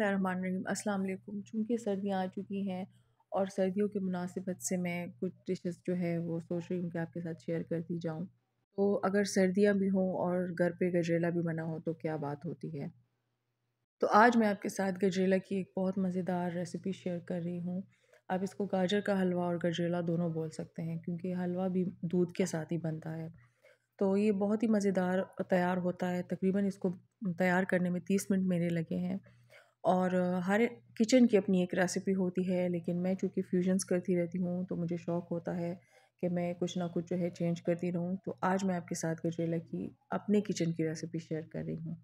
अस्सलाम वालेकुम चूँकि सर्दियाँ आ चुकी हैं और सर्दियों के मुनासिबत से मैं कुछ डिशेस जो है वो सोच रही हूँ कि आपके साथ शेयर करती जाऊँ तो अगर सर्दियाँ भी हों और घर पे गजरेला भी बना हो तो क्या बात होती है तो आज मैं आपके साथ गजरेला की एक बहुत मज़ेदार रेसिपी शेयर कर रही हूँ आप इसको गाजर का हलवा और गजरेला दोनों बोल सकते हैं क्योंकि हलवा भी दूध के साथ ही बनता है तो ये बहुत ही मज़ेदार तैयार होता है तकरीबन इसको तैयार करने में तीस मिनट मेरे लगे हैं और हर किचन की अपनी एक रेसिपी होती है लेकिन मैं चूँकि फ्यूजन्स करती रहती हूँ तो मुझे शौक़ होता है कि मैं कुछ ना कुछ जो है चेंज करती रहूँ तो आज मैं आपके साथ गजरेला की अपने किचन की रेसिपी शेयर कर रही हूँ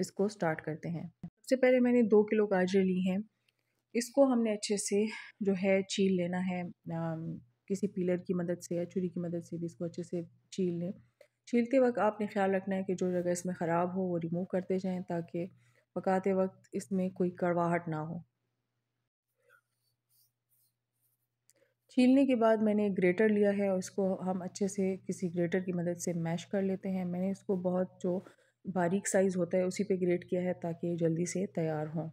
इसको स्टार्ट करते हैं सबसे पहले मैंने दो किलो गाजरें ली हैं इसको हमने अच्छे से जो है छील लेना है किसी पीलर की मदद से या छुरी की मदद से भी इसको अच्छे से छील लें छीलते वक्त आपने ख्याल रखना है कि जो जगह इसमें ख़राब हो वो रिमूव करते जाएँ ताकि पकाते वक्त इसमें कोई कड़वाहट ना हो छीलने के बाद मैंने एक ग्रेटर लिया है और इसको हम अच्छे से किसी ग्रेटर की मदद से मैश कर लेते हैं मैंने इसको बहुत जो बारीक साइज़ होता है उसी पे ग्रेट किया है ताकि जल्दी से तैयार हों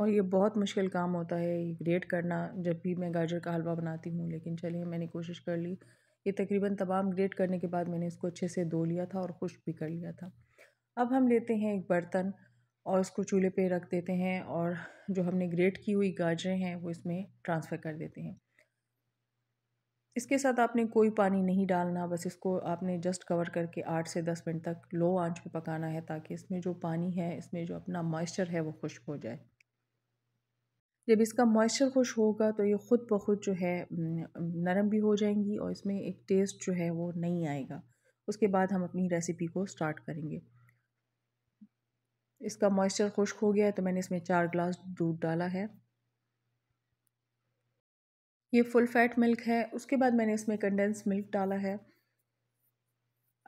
और ये बहुत मुश्किल काम होता है ग्रेट करना जब भी मैं गाजर का हलवा बनाती हूँ लेकिन चलिए मैंने कोशिश कर ली ये तकरीबन तमाम ग्रेट करने के बाद मैंने इसको अच्छे से धो लिया था और खुश्क भी कर लिया था अब हम लेते हैं एक बर्तन और उसको चूल्हे पे रख देते हैं और जो हमने ग्रेट की हुई गाजरें हैं वो इसमें ट्रांसफ़र कर देते हैं इसके साथ आपने कोई पानी नहीं डालना बस इसको आपने जस्ट कवर करके आठ से दस मिनट तक लो आंच पे पकाना है ताकि इसमें जो पानी है इसमें जो अपना मॉइस्चर है वो खुश्क हो जाए जब इसका मॉइस्चर खुश होगा तो ये ख़ुद ब खुद जो है नरम भी हो जाएंगी और इसमें एक टेस्ट जो है वो नहीं आएगा उसके बाद हम अपनी रेसिपी को स्टार्ट करेंगे इसका मॉइस्चर खुश्क हो गया है तो मैंने इसमें चार ग्लास दूध डाला है ये फुल फैट मिल्क है उसके बाद मैंने इसमें कंडेंस मिल्क डाला है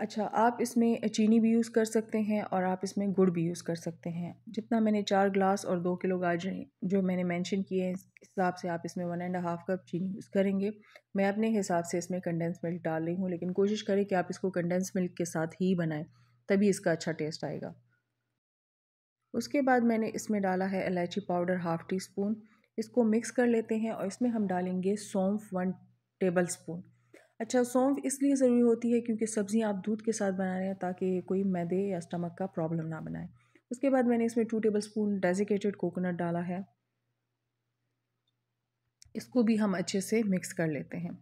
अच्छा आप इसमें चीनी भी यूज़ कर सकते हैं और आप इसमें गुड़ भी यूज़ कर सकते हैं जितना मैंने चार ग्लास और दो किलो गाजरें जो मैंने मेंशन किए हैं इस हिसाब से आप इसमें वन एंड हाफ़ कप चीनी यूज़ करेंगे मैं अपने हिसाब से इसमें कंडेंस मिल्क डाल रही हूँ लेकिन कोशिश करें कि आप इसको कंडेंस मिल्क के साथ ही बनाएँ तभी इसका अच्छा टेस्ट आएगा उसके बाद मैंने इसमें डाला है इलायची पाउडर हाफ़ टी स्पून इसको मिक्स कर लेते हैं और इसमें हम डालेंगे सौंफ वन टेबल स्पून अच्छा सौंफ इसलिए ज़रूरी होती है क्योंकि सब्ज़ियाँ आप दूध के साथ बना रहे हैं ताकि कोई मैदे या स्टमक का प्रॉब्लम ना बनाए उसके बाद मैंने इसमें two tablespoon desiccated coconut डाला है इसको भी हम अच्छे से मिक्स कर लेते हैं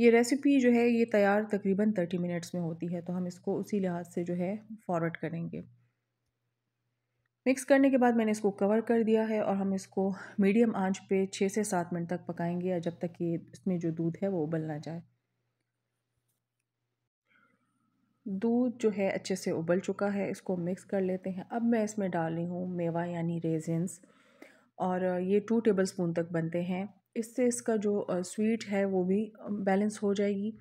ये रेसिपी जो है ये तैयार तकरीबन थर्टी मिनट्स में होती है तो हम इसको उसी लिहाज से जो है फॉरवर्ड करेंगे मिक्स करने के बाद मैंने इसको कवर कर दिया है और हम इसको मीडियम आंच पे छः से सात मिनट तक पकाएंगे या जब तक कि इसमें जो दूध है वो उबल ना जाए दूध जो है अच्छे से उबल चुका है इसको मिक्स कर लेते हैं अब मैं इसमें डाल रही हूँ मेवा यानी रेजेंस और ये टू टेबल स्पून तक बनते हैं इससे इसका जो स्वीट है वो भी बैलेंस हो जाएगी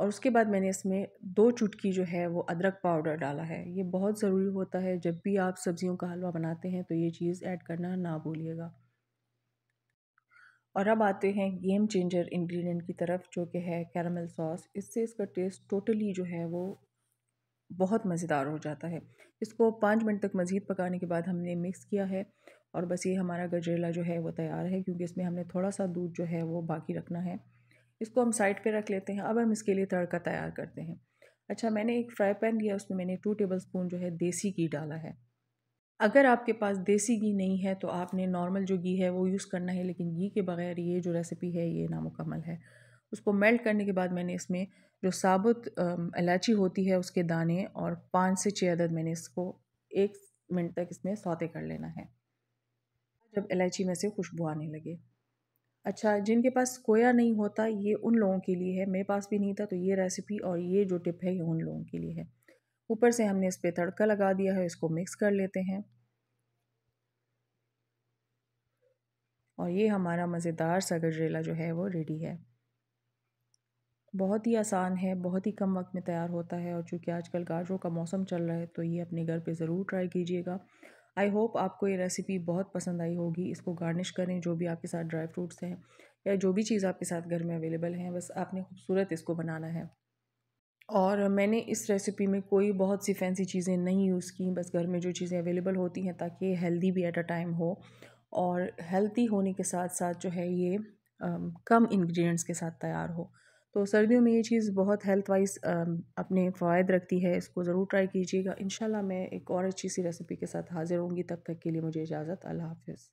और उसके बाद मैंने इसमें दो चुटकी जो है वो अदरक पाउडर डाला है ये बहुत ज़रूरी होता है जब भी आप सब्ज़ियों का हलवा बनाते हैं तो ये चीज़ ऐड करना ना भूलिएगा और अब आते हैं गेम चेंजर इंग्रेडिएंट की तरफ जो कि है कैरमल सॉस इससे इसका टेस्ट टोटली जो है वो बहुत मज़ेदार हो जाता है इसको पाँच मिनट तक मज़ीद पकाने के बाद हमने मिक्स किया है और बस ये हमारा गजरेला जो है वो तैयार है क्योंकि इसमें हमने थोड़ा सा दूध जो है वो बाकी रखना है इसको हम साइड पे रख लेते हैं अब हम इसके लिए तड़का तैयार करते हैं अच्छा मैंने एक फ्राई पैन लिया उसमें मैंने टू टेबल स्पून जो है देसी घी डाला है अगर आपके पास देसी घी नहीं है तो आपने नॉर्मल जो घी है वो यूज़ करना है लेकिन घी के बगैर ये जो रेसिपी है ये नामुकमल है उसको मेल्ट करने के बाद मैंने इसमें जो साबुत इलायची होती है उसके दाने और पाँच से छः अदद मैंने इसको एक मिनट तक इसमें सौते कर लेना है जब इलायची में से खुशबू आने लगे अच्छा जिनके पास कोया नहीं होता ये उन लोगों के लिए है मेरे पास भी नहीं था तो ये रेसिपी और ये जो टिप है ये उन लोगों के लिए है ऊपर से हमने इस पर तड़का लगा दिया है इसको मिक्स कर लेते हैं और ये हमारा मज़ेदार सा गजरेला जो है वो रेडी है बहुत ही आसान है बहुत ही कम वक्त में तैयार होता है और चूँकि आजकल गाजरों का मौसम चल रहा है तो ये अपने घर पे ज़रूर ट्राई कीजिएगा आई होप आपको ये रेसिपी बहुत पसंद आई होगी इसको गार्निश करें जो भी आपके साथ ड्राई फ्रूट्स हैं या जो भी चीज़ आपके साथ घर में अवेलेबल हैं बस आपने खूबसूरत इसको बनाना है और मैंने इस रेसिपी में कोई बहुत सी फैंसी चीज़ें नहीं यूज़ की बस घर में जो चीज़ें अवेलेबल होती हैं ताकि हेल्दी भी एट अ टाइम हो और हेल्दी होने के साथ साथ जो है ये कम इन्ग्रीडियंट्स के साथ तैयार हो तो सर्दियों में ये चीज़ बहुत हेल्थ वाइज अपने फ़वाद रखती है इसको ज़रूर ट्राई कीजिएगा इन मैं एक और अच्छी सी रेसिपी के साथ हाज़िर होंगी तब तक के लिए मुझे इजाज़त अल्लाह हाफिज़